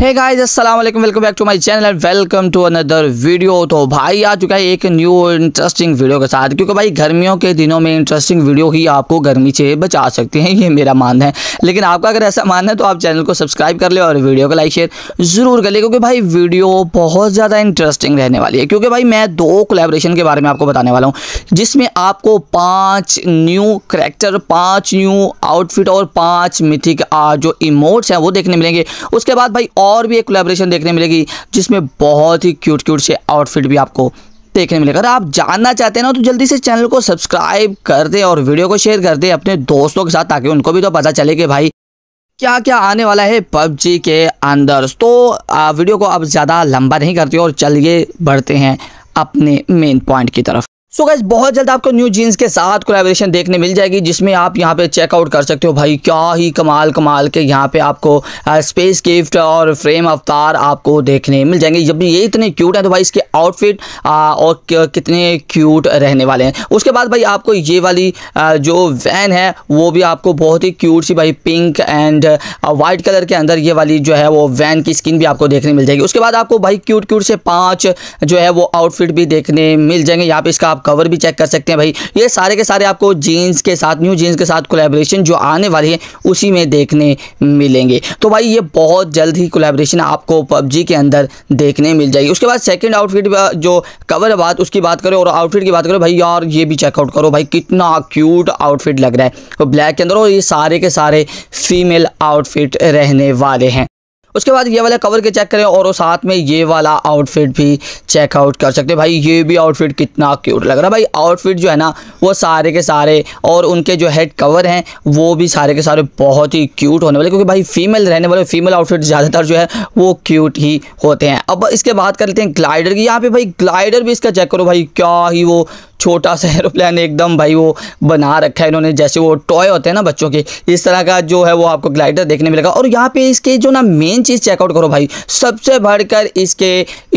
है गाइज अस्सलाम वालेकुम welcome back to my channel and welcome to another video तो भाई आ चुका है एक न्यू इंटरेस्टिंग वीडियो के साथ क्योंकि भाई गर्मियों के दिनों में इंटरेस्टिंग वीडियो ही आपको गर्मी से बचा सकती हैं ये मेरा मानना है लेकिन आपका अगर ऐसा मानना है तो आप चैनल को सब्सक्राइब कर ले और वीडियो को लाइक शेयर ज़रूर कर ले क्योंकि भाई वीडियो बहुत ज़्यादा इंटरेस्टिंग रहने वाली है क्योंकि भाई मैं दो कोलेब्रेशन के बारे में आपको बताने वाला हूँ जिसमें आपको पाँच न्यू करेक्टर पाँच न्यू आउटफिट और पाँच मिथिक जो इमोट्स हैं वो देखने मिलेंगे उसके बाद भाई और भी एक कोलेब्रेशन देखने मिलेगी जिसमें बहुत ही क्यूट क्यूट से आउटफिट भी आपको देखने मिलेगा अगर आप जानना चाहते हैं ना तो जल्दी से चैनल को सब्सक्राइब कर दें और वीडियो को शेयर कर दें अपने दोस्तों के साथ ताकि उनको भी तो पता चले कि भाई क्या क्या आने वाला है पबजी के अंदर तो वीडियो को अब ज़्यादा लंबा नहीं करते और चलिए बढ़ते हैं अपने मेन पॉइंट की तरफ सो so गैस बहुत जल्द आपको न्यू जीन्स के साथ कोलेबोरेशन देखने मिल जाएगी जिसमें आप यहाँ पे चेकआउट कर सकते हो भाई क्या ही कमाल कमाल के यहाँ पे आपको स्पेस गिफ्ट और फ्रेम अवतार आपको देखने मिल जाएंगे जब ये इतने क्यूट हैं तो भाई इसके आउटफिट और कितने क्यूट रहने वाले हैं उसके बाद भाई आपको ये वाली आ, जो वैन है वो भी आपको बहुत ही क्यूट सी भाई पिंक एंड वाइट कलर के अंदर ये वाली जो है वो वैन की स्किन भी आपको देखने मिल जाएगी उसके बाद आपको भाई क्यूट क्यूट से पाँच जो है वो आउटफिट भी देखने मिल जाएंगे यहाँ पर इसका आप कवर भी चेक कर सकते हैं भाई ये सारे के सारे आपको जीन्स के साथ न्यू जीन्स के साथ कोलेब्रेशन जो आने वाली है उसी में देखने मिलेंगे तो भाई ये बहुत जल्द ही कोलेब्रेशन आपको पबजी के अंदर देखने मिल जाएगी उसके बाद सेकेंड आउटफिट जो कवर बात उसकी बात करें और आउटफिट की बात करें भाई यार ये भी चेकआउट करो भाई कितना क्यूट आउटफिट लग रहा है ब्लैक के अंदर और ये सारे के सारे फीमेल आउटफिट रहने वाले हैं उसके बाद ये वाला कवर के चेक करें और साथ में ये वाला आउटफिट भी चेकआउट कर सकते हैं भाई ये भी आउटफिट कितना क्यूट लग रहा है भाई आउटफिट जो है ना वो सारे के सारे और उनके जो हेड कवर हैं वो भी सारे के सारे बहुत ही क्यूट होने वाले क्योंकि भाई फीमेल रहने वाले फीमेल आउटफिट ज़्यादातर जो है वो क्यूट ही होते हैं अब इसके बात कर लेते हैं ग्लाइडर की यहाँ पर भाई ग्लाइडर भी इसका चेक करो भाई क्या ही वो छोटा सा एरोप्लान एकदम भाई वो बना रखा है इन्होंने जैसे वो टॉय होते हैं ना बच्चों के इस तरह का जो है वो आपको ग्लाइडर देखने मिलेगा और यहाँ पे इसके जो ना मेन चीज़ चेकआउट करो भाई सबसे बढ़कर इसके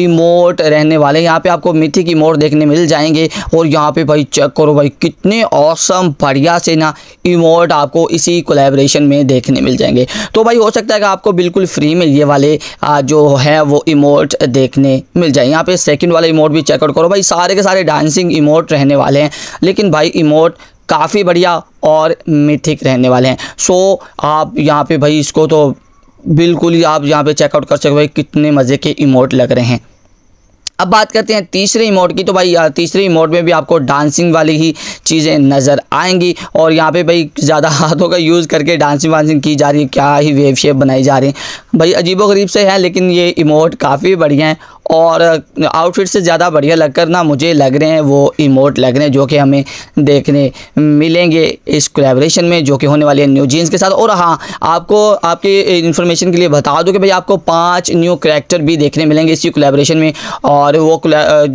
इमोट रहने वाले यहाँ पे आपको मिथिक इमोट देखने मिल जाएंगे और यहाँ पे भाई चेक करो भाई कितने औसम बढ़िया से ना इमोट आपको इसी कोलेब्रेशन में देखने मिल जाएंगे तो भाई हो सकता है कि आपको बिल्कुल फ्री में ये वाले जो है वो इमोट देखने मिल जाए यहाँ पर सेकेंड वाला इमोट भी चेकआउट करो भाई सारे के सारे डांसिंग इमोट रहने वाले हैं लेकिन भाई इमोट काफ़ी बढ़िया और मिथिक रहने वाले हैं सो आप यहाँ पे भाई इसको तो बिल्कुल ही आप यहाँ पे चेकआउट कर सकते हो भाई कितने मज़े के इमोट लग रहे हैं अब बात करते हैं तीसरे इमोट की तो भाई तीसरे इमोट में भी आपको डांसिंग वाली ही चीज़ें नज़र आएंगी और यहाँ पे भाई ज़्यादा हाथों का यूज़ करके डांसिंग वांसिंग की जा रही है क्या ही वेव शेप बनाई जा रही है भाई गरीब से है लेकिन ये इमोट काफ़ी बढ़िया हैं और आउटफिट से ज़्यादा बढ़िया लगकर ना मुझे लग रहे हैं वो इमोट लग रहे हैं जो कि हमें देखने मिलेंगे इस कोलेब्रेशन में जो कि होने वाली है न्यू जीन्स के साथ और हाँ आपको आपके इन्फॉर्मेशन के लिए बता दूं कि भाई आपको पाँच न्यू करेक्टर भी देखने मिलेंगे इसी कोलेब्रेशन में और और वो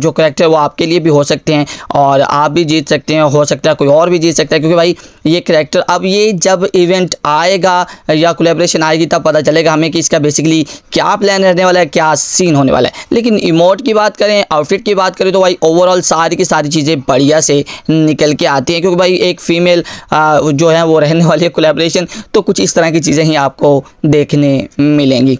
जो करेक्टर वो आपके लिए भी हो सकते हैं और आप भी जीत सकते हैं हो सकता है कोई और भी जीत सकता है क्योंकि भाई ये करेक्टर अब ये जब इवेंट आएगा या कोलेब्रेशन आएगी तब पता चलेगा हमें कि इसका बेसिकली क्या प्लान रहने वाला है क्या सीन होने वाला है लेकिन इमोट की बात करें आउटफिट की बात करें तो भाई ओवरऑल सारी की सारी चीज़ें बढ़िया से निकल के आती हैं क्योंकि भाई एक फ़ीमेल जो है वो रहने वाली है कोलेब्रेशन तो कुछ इस तरह की चीज़ें ही आपको देखने मिलेंगी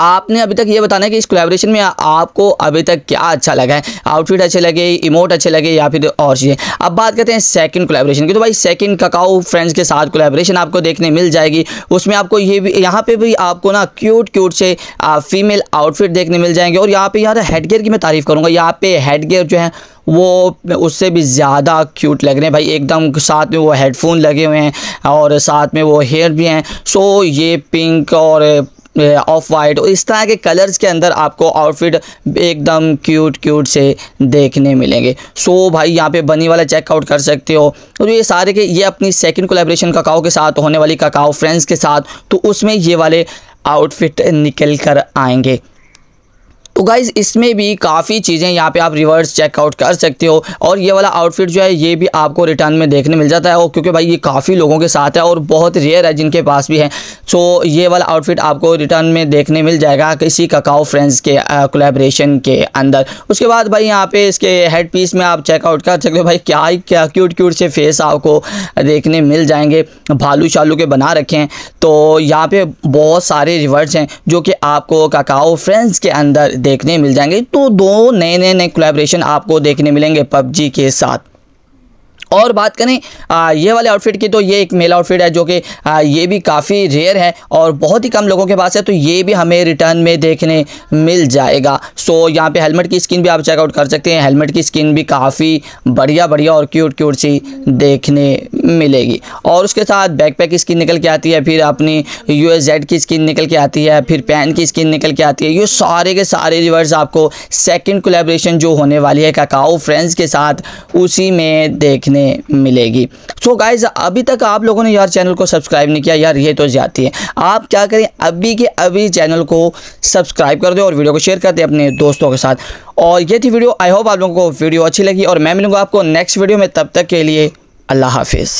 आपने अभी तक ये बताना है कि इस कोलेब्रेशन में आपको अभी तक क्या अच्छा लगा है आउटफिट अच्छे लगे इमोट अच्छे लगे या फिर और चीज़ें अब बात करते हैं सेकंड कोलेब्रेशन की तो भाई सेकंड ककाओ फ्रेंड्स के साथ कोलेब्रेशन आपको देखने मिल जाएगी उसमें आपको ये भी यहाँ पे भी आपको ना क्यूट क्यूट से आ, फीमेल आउटफिट देखने मिल जाएंगे और यहाँ यहाँ हेड तो हेडगेयर की मैं तारीफ़ करूँगा यहाँ पे हेडगेयर जो है वो उससे भी ज़्यादा क्यूट लग रहे हैं भाई एकदम साथ में वो हेडफोन लगे हुए हैं और साथ में वो हेयर भी हैं सो ये पिंक और ऑफ वाइट और इस तरह के कलर्स के अंदर आपको आउटफिट एकदम क्यूट क्यूट से देखने मिलेंगे सो so, भाई यहाँ पे बनी वाला चेकआउट कर सकते हो और ये सारे के ये अपनी सेकंड कोलेब्रेशन ककाओ के साथ होने वाली ककाओ फ्रेंड्स के साथ तो उसमें ये वाले आउटफिट निकल कर आएंगे तो गाइज इसमें भी काफ़ी चीज़ें यहाँ पे आप रिवर्स चेकआउट कर सकते हो और ये वाला आउटफिट जो है ये भी आपको रिटर्न में देखने मिल जाता है और क्योंकि भाई ये काफ़ी लोगों के साथ है और बहुत रेयर है जिनके पास भी है सो ये वाला आउटफिट आपको रिटर्न में देखने मिल जाएगा किसी ककाओ फ्रेंड्स के कोलेब्रेशन के अंदर उसके बाद भाई यहाँ पे इसके हेड पीस में आप चेकआउट कर सकते हो भाई क्या ही क्या क्यूट क्यूट से फेस आपको देखने मिल जाएंगे भालू शालू के बना रखे हैं तो यहाँ पे बहुत सारे रिवर्स हैं जो कि आपको ककाओ फ्रेंड्स के अंदर देखने मिल जाएंगे तो दो नए नए नए कोलेब्रेशन आपको देखने मिलेंगे पबजी के साथ और बात करें आ, ये वाले आउटफिट की तो ये एक मेल आउटफिट है जो कि ये भी काफ़ी रेयर है और बहुत ही कम लोगों के पास है तो ये भी हमें रिटर्न में देखने मिल जाएगा सो यहाँ पे हेलमेट की स्किन भी आप चेकआउट कर सकते हैं हेलमेट की स्किन भी काफ़ी बढ़िया बढ़िया और क्यूट क्यूट सी देखने मिलेगी और उसके साथ बैकपैक की स्किन निकल के आती है फिर अपनी यू की स्किन निकल के आती है फिर पैन की स्किन निकल के आती है ये सारे के सारे रिवर्स आपको सेकेंड कोलेब्रेशन जो होने वाली है काकाओ फ्रेंड्स के साथ उसी में देखने देखने मिलेगी सो so गाइज अभी तक आप लोगों ने यार चैनल को सब्सक्राइब नहीं किया यार ये तो जाती है आप क्या करें अभी के अभी चैनल को सब्सक्राइब कर दें और वीडियो को शेयर कर दें अपने दोस्तों के साथ और ये थी वीडियो आई होप आप लोगों को वीडियो अच्छी लगी और मैं मिलूँगा आपको नेक्स्ट वीडियो में तब तक के लिए अल्लाह हाफिज़